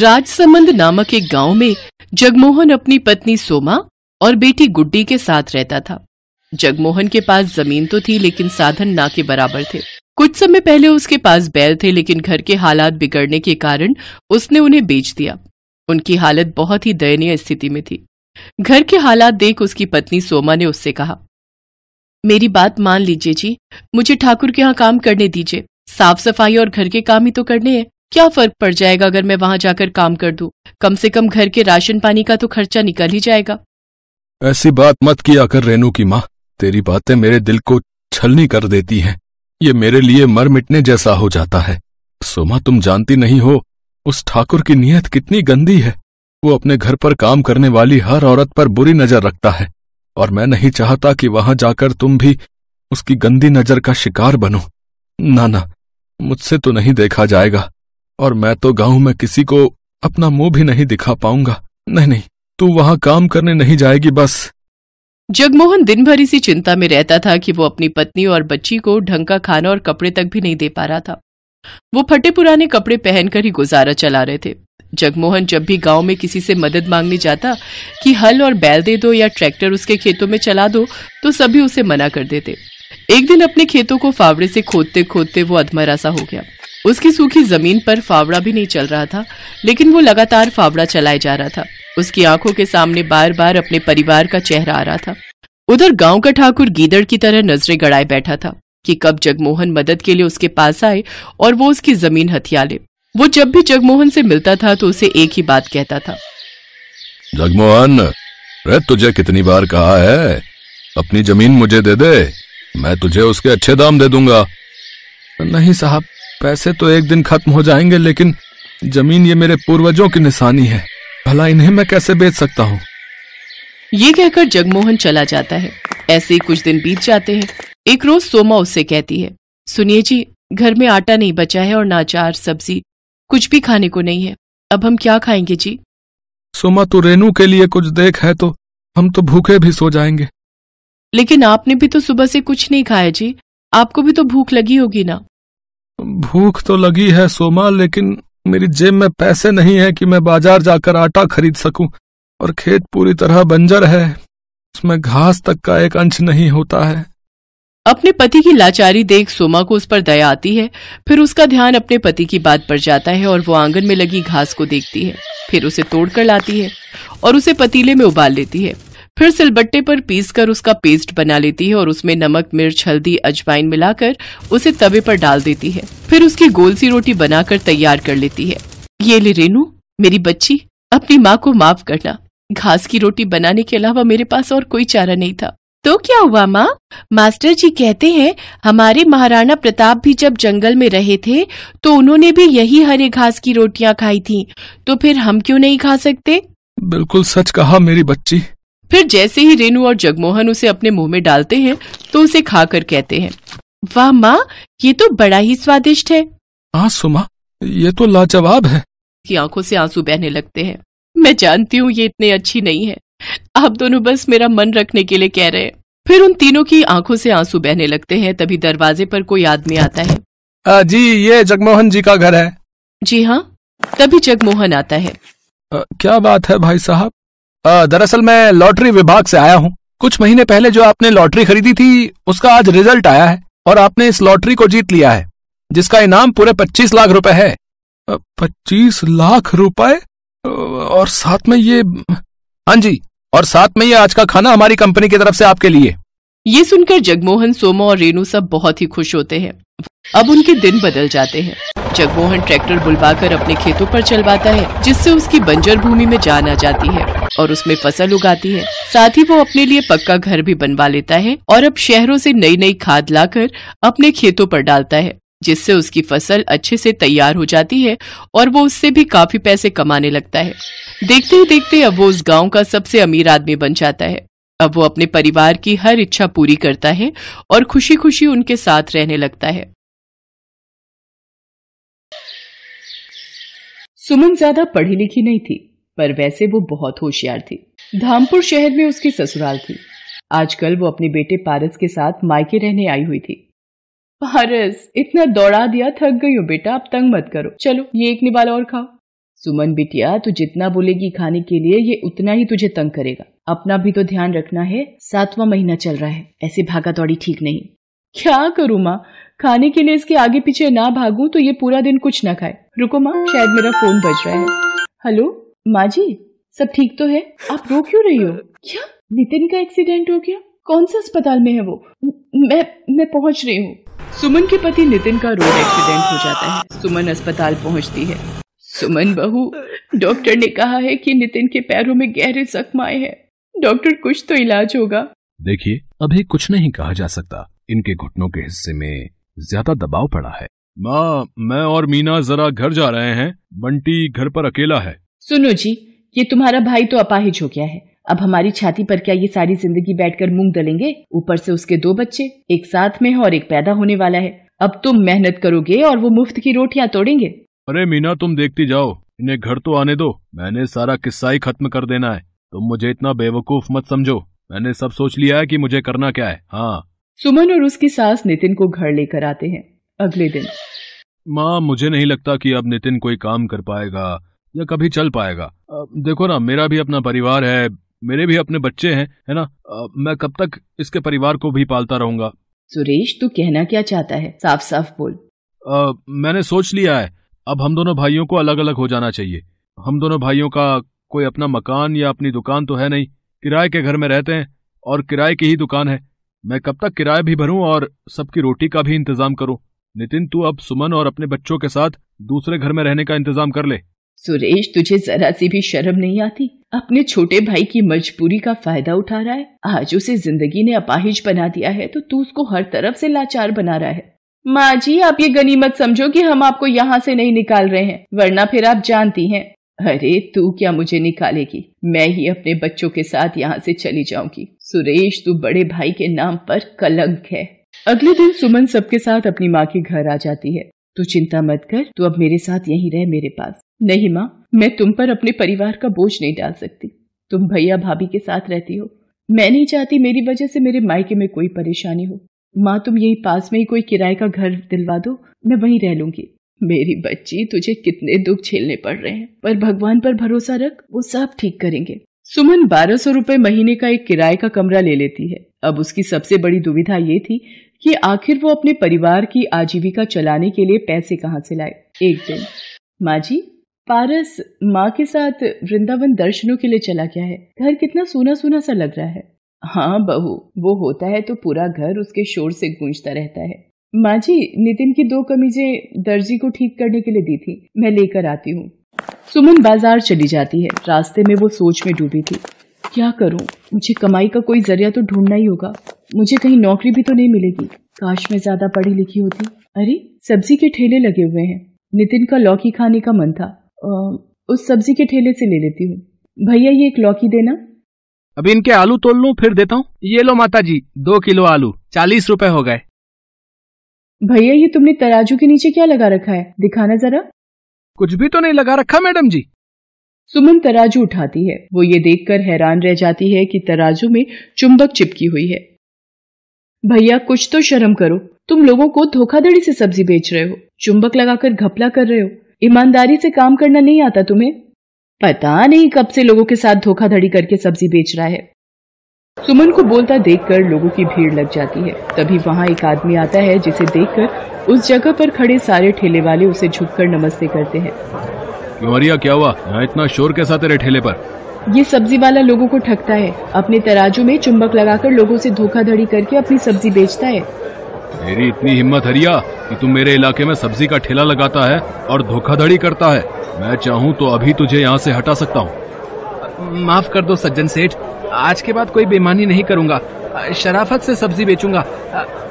राजसमंद नामक एक गांव में जगमोहन अपनी पत्नी सोमा और बेटी गुड्डी के साथ रहता था जगमोहन के पास जमीन तो थी लेकिन साधन ना के बराबर थे कुछ समय पहले उसके पास बैल थे लेकिन घर के हालात बिगड़ने के कारण उसने उन्हें बेच दिया उनकी हालत बहुत ही दयनीय स्थिति में थी घर के हालात देख उसकी पत्नी सोमा ने उससे कहा मेरी बात मान लीजिए जी मुझे ठाकुर के यहाँ काम करने दीजिए साफ सफाई और घर के काम ही तो करने हैं क्या फर्क पड़ जाएगा अगर मैं वहां जाकर काम कर दू कम से कम घर के राशन पानी का तो खर्चा निकल ही जाएगा ऐसी बात मत किया कर रेनू की माँ तेरी बातें मेरे दिल को छलनी कर देती हैं ये मेरे लिए मर मिटने जैसा हो जाता है सोमा तुम जानती नहीं हो उस ठाकुर की नीयत कितनी गंदी है वो अपने घर पर काम करने वाली हर औरत पर बुरी नजर रखता है और मैं नहीं चाहता कि वहां जाकर तुम भी उसकी गंदी नजर का शिकार बनो ना ना मुझसे तो नहीं देखा जाएगा और मैं तो गांव में किसी को अपना मुंह भी नहीं दिखा पाऊंगा नहीं नहीं तू वहां काम करने नहीं जाएगी बस जगमोहन दिन भर इसी चिंता में रहता था कि वो अपनी पत्नी और बच्ची को ढंग का खाना और कपड़े तक भी नहीं दे पा रहा था वो फटे पुराने कपड़े पहनकर ही गुजारा चला रहे थे जगमोहन जब भी गांव में किसी से मदद मांगने जाता कि हल और बैल दे दो या ट्रैक्टर उसके खेतों में चला दो तो सभी उसे मना कर देते एक दिन अपने खेतों को फावड़े से खोदते खोदते वो अधमरा सा हो गया उसकी सूखी जमीन पर फावड़ा भी नहीं चल रहा था लेकिन वो लगातार फावड़ा चलाए जा रहा था उसकी आंखों के सामने बार बार अपने परिवार का चेहरा आ रहा था उधर गांव का ठाकुर गीदड़ की तरह नजरें गड़ाए बैठा था कि कब जगमोहन मदद के लिए उसके पास आए और वो उसकी जमीन हथिया ले वो जब भी जगमोहन से मिलता था तो उसे एक ही बात कहता था जगमोहन तुझे कितनी बार कहा है अपनी जमीन मुझे दे दे मैं तुझे उसके अच्छे दाम दे दूंगा नहीं साहब पैसे तो एक दिन खत्म हो जाएंगे लेकिन जमीन ये मेरे पूर्वजों की निशानी है भला इन्हें मैं कैसे बेच सकता हूँ ये कहकर जगमोहन चला जाता है ऐसे ही कुछ दिन बीत जाते हैं एक रोज सोमा उससे कहती है सुनिए जी घर में आटा नहीं बचा है और ना सब्जी कुछ भी खाने को नहीं है अब हम क्या खाएंगे जी सोमा तो रेनू के लिए कुछ देख है तो हम तो भूखे भी सो जाएंगे लेकिन आपने भी तो सुबह से कुछ नहीं खाया जी आपको भी तो भूख लगी होगी ना भूख तो लगी है सोमा लेकिन मेरी जेब में पैसे नहीं है कि मैं बाजार जाकर आटा खरीद सकूं और खेत पूरी तरह बंजर है उसमें घास तक का एक अंश नहीं होता है अपने पति की लाचारी देख सोमा को उस पर दया आती है फिर उसका ध्यान अपने पति की बात पर जाता है और वो आंगन में लगी घास को देखती है फिर उसे तोड़ कर लाती है और उसे पतीले में उबाल लेती है फिर सिलबट्टे पर पीसकर उसका पेस्ट बना लेती है और उसमें नमक मिर्च हल्दी अजवाइन मिलाकर उसे तवे पर डाल देती है फिर उसकी गोल सी रोटी बनाकर तैयार कर लेती है ये ले रेनू मेरी बच्ची अपनी माँ को माफ करना घास की रोटी बनाने के अलावा मेरे पास और कोई चारा नहीं था तो क्या हुआ माँ मास्टर जी कहते हैं हमारे महाराणा प्रताप भी जब जंगल में रहे थे तो उन्होंने भी यही हरे घास की रोटियाँ खाई थी तो फिर हम क्यों नहीं खा सकते बिल्कुल सच कहा मेरी बच्ची फिर जैसे ही रेनू और जगमोहन उसे अपने मुंह में डालते हैं तो उसे खाकर कहते हैं वाह माँ ये तो बड़ा ही स्वादिष्ट है हाँ सुमा ये तो लाजवाब है की आंखों से आंसू बहने लगते हैं मैं जानती हूँ ये इतने अच्छी नहीं है आप दोनों बस मेरा मन रखने के लिए कह रहे हैं फिर उन तीनों की आंखों से आंसू बहने लगते हैं तभी दरवाजे पर कोई आदमी आता है आ, जी ये जगमोहन जी का घर है जी हाँ तभी जगमोहन आता है आ, क्या बात है भाई साहब दरअसल मैं लॉटरी विभाग से आया हूँ कुछ महीने पहले जो आपने लॉटरी खरीदी थी उसका आज रिजल्ट आया है और आपने इस लॉटरी को जीत लिया है जिसका इनाम पूरे पच्चीस लाख रुपए है पच्चीस लाख रुपए और साथ में ये हाँ जी और साथ में ये आज का खाना हमारी कंपनी की तरफ से आपके लिए ये सुनकर जगमोहन सोमो और रेनू सब बहुत ही खुश होते हैं अब उनके दिन बदल जाते हैं जगमोहन ट्रैक्टर बुलवाकर अपने खेतों पर चलवाता है जिससे उसकी बंजर भूमि में जान आ जाती है और उसमें फसल उगाती है साथ ही वो अपने लिए पक्का घर भी बनवा लेता है और अब शहरों से नई नई खाद लाकर अपने खेतों पर डालता है जिससे उसकी फसल अच्छे से तैयार हो जाती है और वो उससे भी काफी पैसे कमाने लगता है देखते ही देखते अब वो उस गाँव का सबसे अमीर आदमी बन जाता है अब वो अपने परिवार की हर इच्छा पूरी करता है और खुशी खुशी उनके साथ रहने लगता है सुमन ज्यादा पढ़ी लिखी नहीं थी पर वैसे वो बहुत होशियार थी धामपुर शहर में उसकी ससुराल थी आजकल वो अपने बेटे पारस के साथ मायके रहने आई हुई थी पारस इतना दौड़ा दिया थक गई हो बेटा अब तंग मत करो चलो ये एक निवाला और खाओ सुमन बिटिया तू जितना बोलेगी खाने के लिए ये उतना ही तुझे तंग करेगा अपना भी तो ध्यान रखना है सातवां महीना चल रहा है ऐसे भागा दौड़ी ठीक नहीं क्या करूँ माँ खाने के लिए इसके आगे पीछे ना भागू तो ये पूरा दिन कुछ ना खाए रुको माँ शायद मेरा फोन बज रहा है हेलो माँ जी सब ठीक तो है आप रो क्यों रही हो क्या नितिन का एक्सीडेंट हो गया कौन से अस्पताल में है वो मैं मैं पहुँच रही हूँ सुमन के पति नितिन का रोड एक्सीडेंट हो जाता है सुमन अस्पताल पहुँचती है सुमन बहू डॉक्टर ने कहा है कि नितिन के पैरों में गहरे जख्म आए हैं डॉक्टर कुछ तो इलाज होगा देखिए अभी कुछ नहीं कहा जा सकता इनके घुटनों के हिस्से में ज्यादा दबाव पड़ा है माँ मैं और मीना जरा घर जा रहे हैं बंटी घर पर अकेला है सुनो जी ये तुम्हारा भाई तो अपाहिज हो गया है अब हमारी छाती पर क्या ये सारी जिंदगी बैठकर मूंग दलेंगे ऊपर से उसके दो बच्चे एक साथ में है और एक पैदा होने वाला है अब तुम मेहनत करोगे और वो मुफ्त की रोटियां तोड़ेंगे अरे मीना तुम देखती जाओ इन्हें घर तो आने दो मैंने सारा किस्सा ही खत्म कर देना है तुम मुझे इतना बेवकूफ मत समझो मैंने सब सोच लिया है कि मुझे करना क्या है हाँ सुमन और उसकी सास नितिन को घर लेकर आते हैं अगले दिन माँ मुझे नहीं लगता कि अब नितिन कोई काम कर पाएगा या कभी चल पाएगा देखो ना मेरा भी अपना परिवार है मेरे भी अपने बच्चे हैं है ना मैं कब तक इसके परिवार को भी पालता रहूंगा सुरेश तू कहना क्या चाहता है साफ साफ बोल आ, मैंने सोच लिया है अब हम दोनों भाइयों को अलग अलग हो जाना चाहिए हम दोनों भाइयों का कोई अपना मकान या अपनी दुकान तो है नहीं किराए के घर में रहते हैं और किराए की ही दुकान है मैं कब तक किराया भी भरूं और सबकी रोटी का भी इंतजाम करूं नितिन तू अब सुमन और अपने बच्चों के साथ दूसरे घर में रहने का इंतजाम कर ले सुरेश तुझे जरा सी भी शर्म नहीं आती अपने छोटे भाई की मजबूरी का फायदा उठा रहा है आज उसे जिंदगी ने अपाहिज बना दिया है तो तू उसको हर तरफ से लाचार बना रहा है माँ जी आप ये गनीमत समझो कि हम आपको यहाँ से नहीं निकाल रहे हैं वरना फिर आप जानती हैं अरे तू क्या मुझे निकालेगी मैं ही अपने बच्चों के साथ यहाँ से चली जाऊंगी सुरेश तू बड़े भाई के नाम पर कलंक है अगले दिन सुमन सबके साथ अपनी माँ के घर आ जाती है तू चिंता मत कर तू अब मेरे साथ यहीं रह मेरे पास नहीं माँ मैं तुम पर अपने परिवार का बोझ नहीं डाल सकती तुम भैया भाभी के साथ रहती हो मैं नहीं चाहती मेरी वजह से मेरे मायके में कोई परेशानी हो माँ तुम यही पास में ही कोई किराए का घर दिलवा दो मैं वहीं रह लूंगी मेरी बच्ची तुझे कितने दुख झेलने पड़ रहे हैं पर भगवान पर भरोसा रख वो सब ठीक करेंगे सुमन बारह सौ रूपए महीने का एक किराए का कमरा ले लेती है अब उसकी सबसे बड़ी दुविधा ये थी कि आखिर वो अपने परिवार की आजीविका चलाने के लिए पैसे कहाँ से लाए एक दिन माँ जी पारस माँ के साथ वृंदावन दर्शनों के लिए चला गया है घर कितना सोना सोना सा लग रहा है हाँ बहू वो होता है तो पूरा घर उसके शोर से गूंजता रहता है माँ जी नितिन की दो कमीजें दर्जी को ठीक करने के लिए दी थी मैं लेकर आती हूँ सुमन बाजार चली जाती है रास्ते में वो सोच में डूबी थी क्या करूँ मुझे कमाई का कोई जरिया तो ढूंढना ही होगा मुझे कहीं नौकरी भी तो नहीं मिलेगी काश मैं ज्यादा पढ़ी लिखी होती अरे सब्जी के ठेले लगे हुए हैं नितिन का लौकी खाने का मन था उस सब्जी के ठेले से ले लेती हूँ भैया ये एक लौकी देना अभी इनके आलू तोल लू फिर देता हूँ ये लो माता जी दो किलो आलू चालीस रुपए हो गए भैया ये तुमने तराजू के नीचे क्या लगा रखा है दिखाना जरा कुछ भी तो नहीं लगा रखा मैडम जी सुमन तराजू उठाती है वो ये देखकर हैरान रह जाती है कि तराजू में चुंबक चिपकी हुई है भैया कुछ तो शर्म करो तुम लोगों को धोखाधड़ी से सब्जी बेच रहे हो चुंबक लगाकर घपला कर रहे हो ईमानदारी से काम करना नहीं आता तुम्हें पता नहीं कब से लोगों के साथ धोखाधड़ी करके सब्जी बेच रहा है सुमन को बोलता देखकर लोगों की भीड़ लग जाती है तभी वहाँ एक आदमी आता है जिसे देखकर उस जगह पर खड़े सारे ठेले वाले उसे झुककर नमस्ते करते हैं क्यों क्या हुआ यहाँ इतना शोर कैसा तेरे ठेले पर ये सब्जी वाला लोगों को ठगता है अपने तराजू में चुंबक लगाकर लोगों से धोखाधड़ी करके अपनी सब्जी बेचता है मेरी इतनी हिम्मत हरिया कि तू मेरे इलाके में सब्जी का ठेला लगाता है और धोखाधड़ी करता है मैं चाहूँ तो अभी तुझे यहाँ से हटा सकता हूँ माफ कर दो सज्जन सेठ आज के बाद कोई बेमानी नहीं करूँगा शराफत से सब्जी बेचूंगा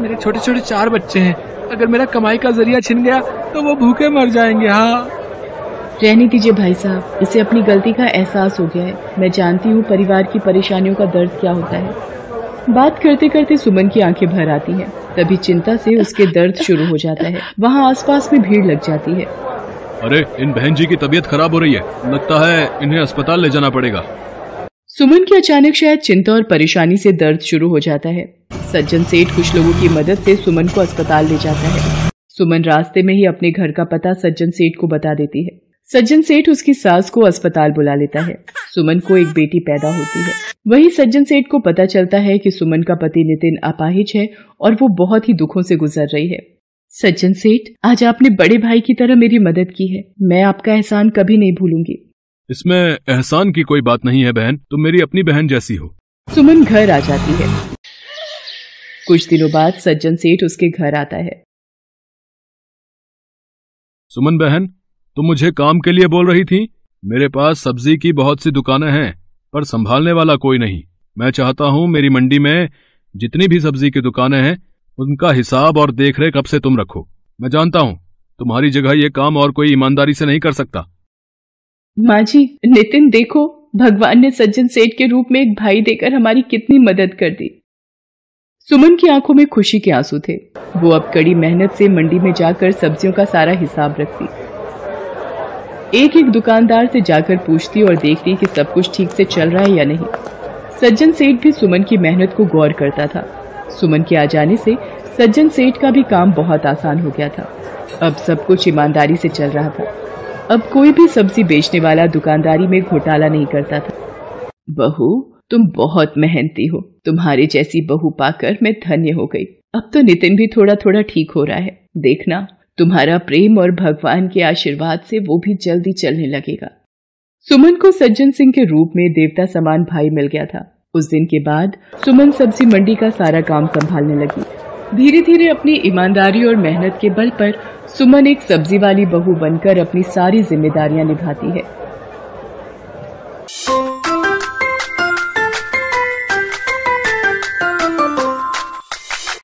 मेरे छोटे छोटे चार बच्चे हैं अगर मेरा कमाई का जरिया छिन गया तो वो भूखे मर जाएंगे हाँ रहने दीजिए भाई साहब इसे अपनी गलती का एहसास हो गया है मैं जानती हूँ परिवार की परेशानियों का दर्द क्या होता है बात करते करते सुमन की आंखें भर आती हैं तभी चिंता से उसके दर्द शुरू हो जाता है वहाँ आसपास में भीड़ लग जाती है अरे इन बहन जी की तबीयत खराब हो रही है लगता है इन्हें अस्पताल ले जाना पड़ेगा सुमन की अचानक शायद चिंता और परेशानी से दर्द शुरू हो जाता है सज्जन सेठ कुछ लोगों की मदद से सुमन को अस्पताल ले जाता है सुमन रास्ते में ही अपने घर का पता सज्जन सेठ को बता देती है सज्जन सेठ उसकी सास को अस्पताल बुला लेता है सुमन को एक बेटी पैदा होती है वहीं सज्जन सेठ को पता चलता है कि सुमन का पति नितिन अपाहिज है और वो बहुत ही दुखों से गुजर रही है सज्जन सेठ आज आपने बड़े भाई की तरह मेरी मदद की है मैं आपका एहसान कभी नहीं भूलूंगी इसमें एहसान की कोई बात नहीं है बहन तुम मेरी अपनी बहन जैसी हो सुमन घर आ जाती है कुछ दिनों बाद सज्जन सेठ उसके घर आता है सुमन बहन तुम मुझे काम के लिए बोल रही थी मेरे पास सब्जी की बहुत सी दुकानें हैं पर संभालने वाला कोई नहीं मैं चाहता हूं मेरी मंडी में जितनी भी सब्जी की दुकानें हैं उनका हिसाब और देखरेख अब से तुम रखो मैं जानता हूं तुम्हारी जगह ये काम और कोई ईमानदारी से नहीं कर सकता माँ जी नितिन देखो भगवान ने सज्जन सेठ के रूप में एक भाई देकर हमारी कितनी मदद कर दी सुमन की आंखों में खुशी के आंसू थे वो अब कड़ी मेहनत से मंडी में जाकर सब्जियों का सारा हिसाब रखती एक एक दुकानदार से जाकर पूछती और देखती कि सब कुछ ठीक से चल रहा है या नहीं सज्जन सेठ भी सुमन की मेहनत को गौर करता था सुमन के आ जाने से सज्जन सेठ का भी काम बहुत आसान हो गया था अब सब कुछ ईमानदारी से चल रहा था अब कोई भी सब्जी बेचने वाला दुकानदारी में घोटाला नहीं करता था बहू तुम बहुत मेहनती हो तुम्हारे जैसी बहू पाकर मैं धन्य हो गई अब तो नितिन भी थोड़ा थोड़ा ठीक हो रहा है देखना तुम्हारा प्रेम और भगवान के आशीर्वाद से वो भी जल्दी चलने लगेगा सुमन को सज्जन सिंह के रूप में देवता समान भाई मिल गया था उस दिन के बाद सुमन सब्जी मंडी का सारा काम संभालने लगी धीरे धीरे अपनी ईमानदारी और मेहनत के बल पर सुमन एक सब्जी वाली बहू बनकर अपनी सारी जिम्मेदारियां निभाती है